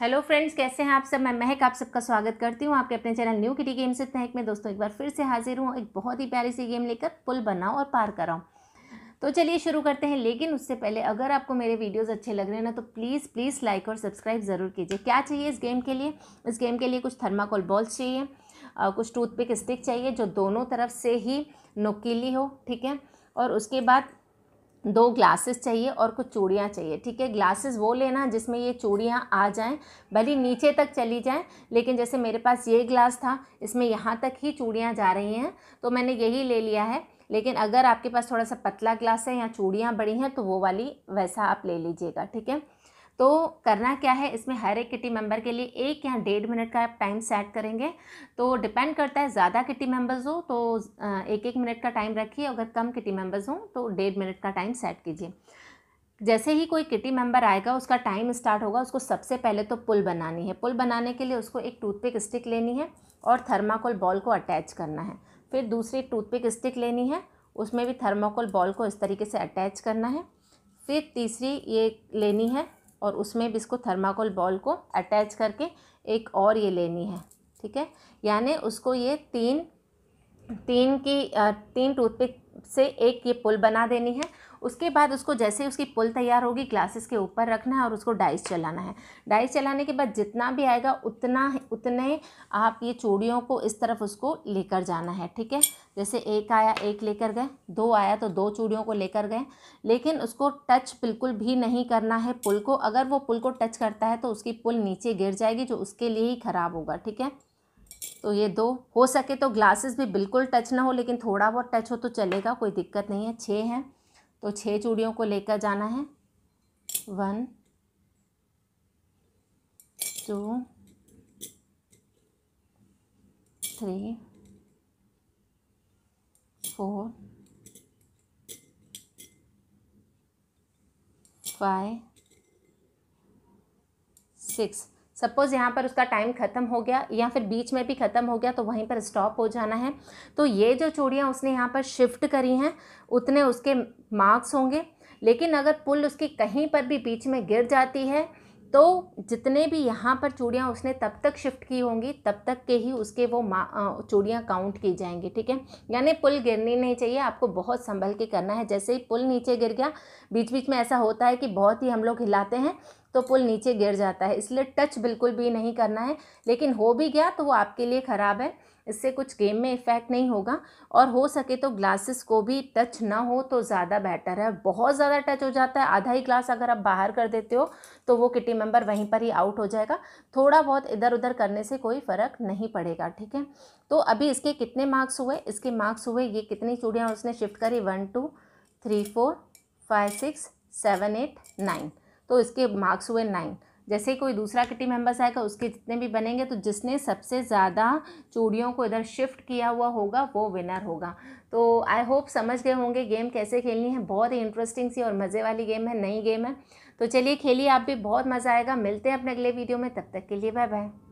hello friends कैसे हैं आप सब मैं महक आप सबका स्वागत करती हूँ आपके अपने चैनल न्यू किटी गेम से महक में दोस्तों एक बार फिर से हाजिर हूँ एक बहुत ही प्यारी सी गेम लेकर पुल बनाओ और पार कराओ तो चलिए शुरू करते हैं लेकिन उससे पहले अगर आपको मेरे वीडियोस अच्छे लग रहे हैं ना तो प्लीज़ प्लीज़ लाइक और सब्सक्राइब ज़रूर कीजिए क्या चाहिए इस गेम के लिए इस गेम के लिए कुछ थर्माकोल बॉल्स चाहिए कुछ टूथपिक स्टिक चाहिए जो दोनों तरफ से ही नोकीली हो ठीक है और उसके बाद दो ग्लासेस चाहिए और कुछ चूड़ियाँ चाहिए ठीक है ग्लासेस वो लेना जिसमें ये चूड़ियाँ आ जाएं भले नीचे तक चली जाएं लेकिन जैसे मेरे पास ये ग्लास था इसमें यहाँ तक ही चूड़ियाँ जा रही हैं तो मैंने यही ले लिया है लेकिन अगर आपके पास थोड़ा सा पतला ग्लास है या चूड़ियाँ बड़ी हैं तो वो वाली वैसा आप ले लीजिएगा ठीक है तो करना क्या है इसमें हर एक किटी मेंबर के लिए एक या डेढ़ मिनट का टाइम सेट करेंगे तो डिपेंड करता है ज़्यादा किटी मेंबर्स हो तो एक एक मिनट का टाइम रखिए अगर कम किटी मेंबर्स हों तो डेढ़ मिनट का टाइम सेट कीजिए जैसे ही कोई किटी मेंबर आएगा उसका टाइम स्टार्ट होगा उसको सबसे पहले तो पुल बनानी है पुल बनाने के लिए उसको एक टूथपिक स्टिक लेनी है और थर्माकोल बॉल को अटैच करना है फिर दूसरी टूथपिक स्टिक लेनी है उसमें भी थर्माकोल बॉल को इस तरीके से अटैच करना है फिर तीसरी ये लेनी है और उसमें भी इसको थर्माकोल बॉल को अटैच करके एक और ये लेनी है ठीक है यानी उसको ये तीन तीन की तीन टूथपिक से एक ये पुल बना देनी है उसके बाद उसको जैसे ही उसकी पुल तैयार होगी ग्लासेस के ऊपर रखना है और उसको डाइस चलाना है डाइस चलाने के बाद जितना भी आएगा उतना उतने आप ये चूड़ियों को इस तरफ उसको लेकर जाना है ठीक है जैसे एक आया एक लेकर गए दो आया तो दो चूड़ियों को लेकर गए लेकिन उसको टच बिल्कुल भी नहीं करना है पुल को अगर वो पुल को टच करता है तो उसकी पुल नीचे गिर जाएगी जो उसके लिए ही ख़राब होगा ठीक है तो ये दो हो सके तो ग्लासेस भी बिल्कुल टच ना हो लेकिन थोड़ा बहुत टच हो तो चलेगा कोई दिक्कत नहीं है छः हैं तो छः चूड़ियों को लेकर जाना है one two three four five six suppose यहाँ पर उसका टाइम ख़त्म हो गया या फिर बीच में भी ख़त्म हो गया तो वहीं पर स्टॉप हो जाना है तो ये जो चूड़ियाँ उसने यहाँ पर शिफ्ट करी हैं उतने उसके मार्क्स होंगे लेकिन अगर पुल उसकी कहीं पर भी बीच में गिर जाती है तो जितने भी यहाँ पर चूड़ियाँ उसने तब तक शिफ्ट की होंगी तब तक के ही उसके वो चूड़ियाँ काउंट की जाएंगी ठीक है यानी पुल गिरनी नहीं चाहिए आपको बहुत संभल के करना है जैसे ही पुल नीचे गिर गया बीच बीच में ऐसा होता है कि बहुत ही हम लोग हिलाते हैं तो पुल नीचे गिर जाता है इसलिए टच बिल्कुल भी नहीं करना है लेकिन हो भी गया तो वो आपके लिए ख़राब है इससे कुछ गेम में इफ़ेक्ट नहीं होगा और हो सके तो ग्लासेस को भी टच ना हो तो ज़्यादा बेटर है बहुत ज़्यादा टच हो जाता है आधा ही ग्लास अगर आप बाहर कर देते हो तो वो किटी मेंबर वहीं पर ही आउट हो जाएगा थोड़ा बहुत इधर उधर करने से कोई फ़र्क नहीं पड़ेगा ठीक है तो अभी इसके कितने मार्क्स हुए इसके मार्क्स हुए ये कितनी चूड़ियाँ उसने शिफ्ट करी one two three four five six seven eight nine तो इसके मार्क्स हुए नाइन जैसे कोई दूसरा किटी मेंबर्स आएगा उसके जितने भी बनेंगे तो जिसने सबसे ज़्यादा चूड़ियों को इधर शिफ्ट किया हुआ होगा वो विनर होगा तो आई होप समझ गए होंगे गेम कैसे खेलनी है बहुत ही इंटरेस्टिंग सी और मज़े वाली गेम है नई गेम है तो चलिए खेलिए आप भी बहुत मज़ा आएगा मिलते हैं अपने अगले वीडियो में तब तक के लिए बाय बाय